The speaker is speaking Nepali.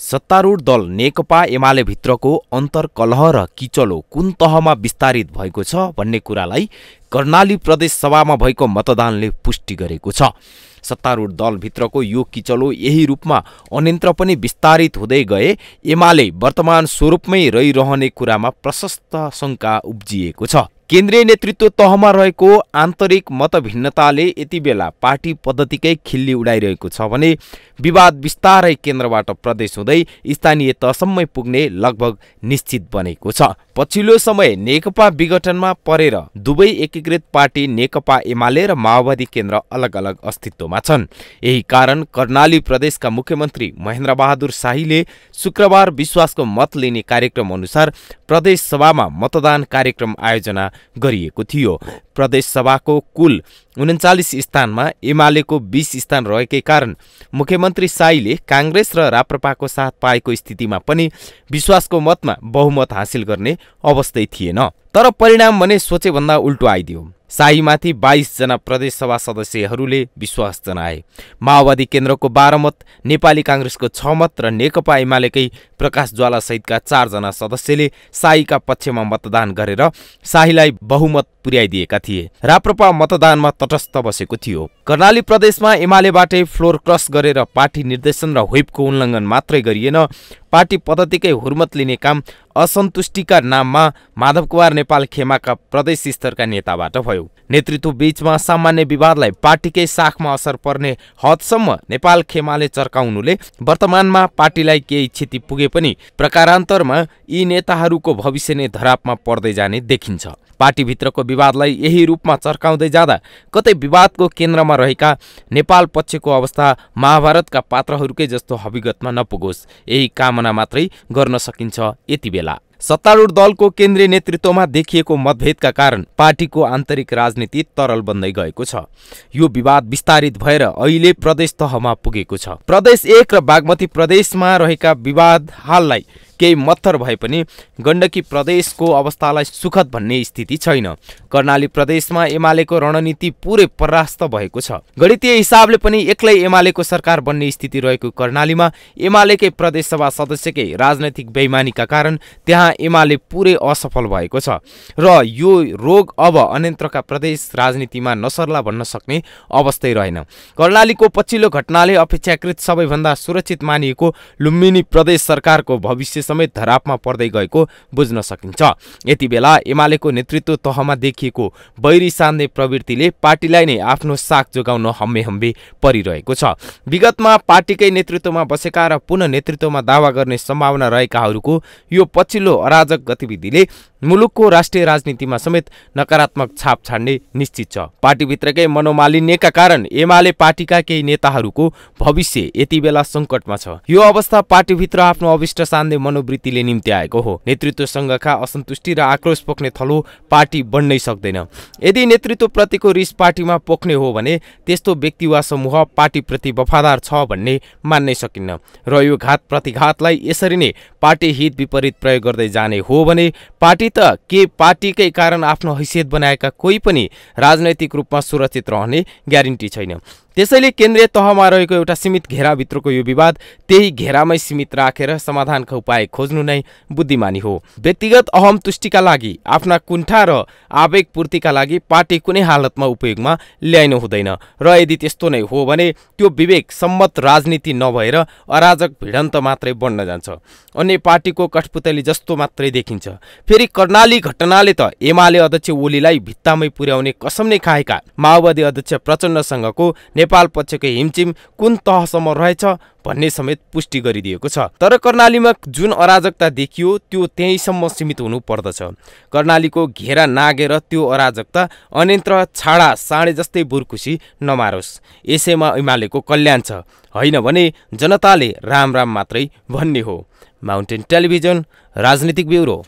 सत्तारूढ दल नेकपा एमाले भित्रको अन्तर्कलह र किचलो कुन तहमा विस्तारित भएको छ भन्ने कुरालाई कर्णाली प्रदेश सभामा भएको मतदानले पुष्टि गरेको छ सत्तारूढ दलभित्रको यो किचलो यही रूपमा अन्यन्त्र पनि विस्तारित हुँदै गए एमाले वर्तमान स्वरूपमै रहिरहने कुरामा प्रशस्त शङ्का उब्जिएको छ केन्द्रीय नेतृत्व तहमा रहेको आन्तरिक मतभिन्नताले यति बेला पार्टी पद्धतिकै खिल्ली उडाइरहेको छ भने विवाद बिस्तारै केन्द्रबाट प्रदेश हुँदै स्थानीय तहसम्मै पुग्ने लगभग निश्चित बनेको छ पछिल्लो समय नेकपा विघटनमा परेर दुवै एकीकृत पार्टी नेकपा एमाले र माओवादी केन्द्र अलग अलग अस्तित्वमा छन् यही कारण कर्णाली प्रदेशका मुख्यमन्त्री महेन्द्रबहादुर शाहीले शुक्रबार विश्वासको मत लिने कार्यक्रम अनुसार प्रदेश सभामा मतदान कार्यक्रम आयोजना गरिएको थियो प्रदेशसभाको कुल उन्चालिस स्थानमा एमालेको बिस स्थान रहेकै कारण मुख्यमन्त्री साईले काङ्ग्रेस र राप्रपाको साथ पाएको स्थितिमा पनि विश्वासको मतमा बहुमत हासिल गर्ने अवस्थै थिएन तर परिणाम भने सोचेभन्दा उल्टो आइदियो शाहीमाथि बाइसजना प्रदेशसभा सदस्यहरूले विश्वास जनाए माओवादी केन्द्रको बाह्र मत नेपाली काङ्ग्रेसको छ मत र नेकपा एमालेकै प्रकाश ज्वालासहितका चारजना सदस्यले शाहीका पक्षमा मतदान गरेर शाहीलाई बहुमत पुर्याइदिएका थिए राप्रपा मतदानमा तटस्थ बसेको थियो कर्णाली प्रदेशमा एमालेबाटै फ्लोर क्रस गरेर पार्टी निर्देशन र व्हिपको उल्लङ्घन मात्रै गरिएन पार्टी पद्धतिकै हुर्मत लिने काम असन्तुष्टिका नाममा माधव कुमार नेपाल खेमाका प्रदेश स्तरका नेताबाट भयो नेतृत्व बीचमा सामान्य विवादलाई पार्टीकै साखमा असर पर्ने हदसम्म नेपाल खेमाले चर्काउनुले वर्तमानमा पार्टीलाई केही क्षति पुगे पनि प्रकारान्तरमा यी नेताहरूको भविष्य नै धरापमा पर्दै जाने देखिन्छ पार्टीभित्रको विवादलाई यही रूपमा चर्काउँदै जाँदा कतै विवादको केन्द्रमा रहेका नेपाल पक्षको अवस्था महाभारतका पात्रहरूकै जस्तो हविगतमा नपुगोस् यही काम सामना मात्रै गर्न सकिन्छ यति बेला सत्तारूढ दलको केन्द्रीय नेतृत्वमा देखिएको मतभेदका कारण पार्टीको आन्तरिक राजनीति तरल बन्दै गएको छ यो विवाद विस्तारित भएर अहिले प्रदेश तहमा पुगेको छ प्रदेश एक र बागमती प्रदेशमा रहेका विवाद हाललाई केही मत्थर भए पनि गण्डकी प्रदेशको अवस्थालाई सुखद भन्ने स्थिति छैन कर्णाली प्रदेशमा एमालेको रणनीति पुरै परास्त भएको छ गणितीय हिसाबले पनि एक्लै एमालेको सरकार बन्ने स्थिति रहेको कर्णालीमा एमालेकै प्रदेशसभा सदस्यकै राजनैतिक बेइमानीका कारण त्यहाँ एमाले पुरै असफल भएको छ र यो रोग अब अन्यन्त्रका प्रदेश राजनीतिमा नसर्ला भन्न सक्ने अवस्थै रहेन कर्णालीको पछिल्लो घटनाले अपेक्षाकृत सबैभन्दा सुरक्षित मानिएको लुम्बिनी प्रदेश सरकारको भविष्य समेत धरापमा पर्दै गएको बुझ्न सकिन्छ यति बेला एमालेको नेतृत्व तहमा देखिएको बैरी सान्ने प्रवृत्तिले पार्टीलाई नै आफ्नो साग जोगाउन हम्मे परिरहेको छ विगतमा पार्टीकै नेतृत्वमा बसेका र पुनः नेतृत्वमा दावा गर्ने सम्भावना रहेकाहरूको यो पछिल्लो अराजक गतिविधिले मुलुकको राष्ट्रिय राजनीतिमा समेत नकारात्मक छाप छाड्ने निश्चित छ पार्टीभित्रकै मनोमालिन्यका कारण एमाले पार्टीका केही नेताहरूको भविष्य यति बेला सङ्कटमा छ यो अवस्था पार्टीभित्र आफ्नो अविष्ट सान्ने मनोवृत्तिले निम्ति आएको हो नेतृत्वसँगका असन्तुष्टि र आक्रोश पोख्ने थलो पार्टी बन्नै सक्दैन यदि नेतृत्वप्रतिको रिस पार्टीमा पोख्ने हो भने त्यस्तो व्यक्ति वा समूह पार्टीप्रति वफादार छ भन्ने मान्नै सकिन्न र यो घात प्रतिघातलाई यसरी नै पार्टी हित विपरीत प्रयोग गर्दै जाने हो भने पार्टी त के पार्टीकै कारण आफ्नो हैसियत बनाएका कोही पनि राजनैतिक रूपमा सुरक्षित रहने ग्यारेन्टी छैन त्यसैले केन्द्रीय तहमा रहेको एउटा सीमित घेराभित्रको यो विवाद त्यही घेरामै सीमित राखेर समाधानका उपाय खोज्नु नै बुद्धिमानी हो व्यक्तिगत अहम तुष्टिका लागि आफ्ना कुण्ठा र आवेग पूर्तिका लागि पार्टी कुनै हालतमा उपयोगमा ल्याइनु हुँदैन र यदि त्यस्तो नै हो भने त्यो विवेक सम्मत राजनीति नभएर अराजक भिडन्त मात्रै बन्न जान्छ अन्य पार्टीको कठपुतली जस्तो मात्रै देखिन्छ फेरि कर्णाली घटनाले त एमाले अध्यक्ष ओलीलाई भित्तामै पुर्याउने कसम नै खाएका माओवादी अध्यक्ष प्रचण्डसँगको नेपाल पक्षको हिमचिम कुन तहसम्म रहेछ भन्ने समेत पुष्टि गरिदिएको छ तर कर्णालीमा जुन अराजकता देखियो त्यो त्यहीँसम्म सीमित हुनु पर्दछ कर्णालीको घेरा नागेर त्यो अराजकता अन्यन्त्र छाडा साँडे जस्तै बुरकुसी नमारोस् यसैमा एमालेको कल्याण छ होइन भने जनताले राम राम मात्रै भन्ने हो माउन्टेन टेलिभिजन राजनीतिक ब्युरो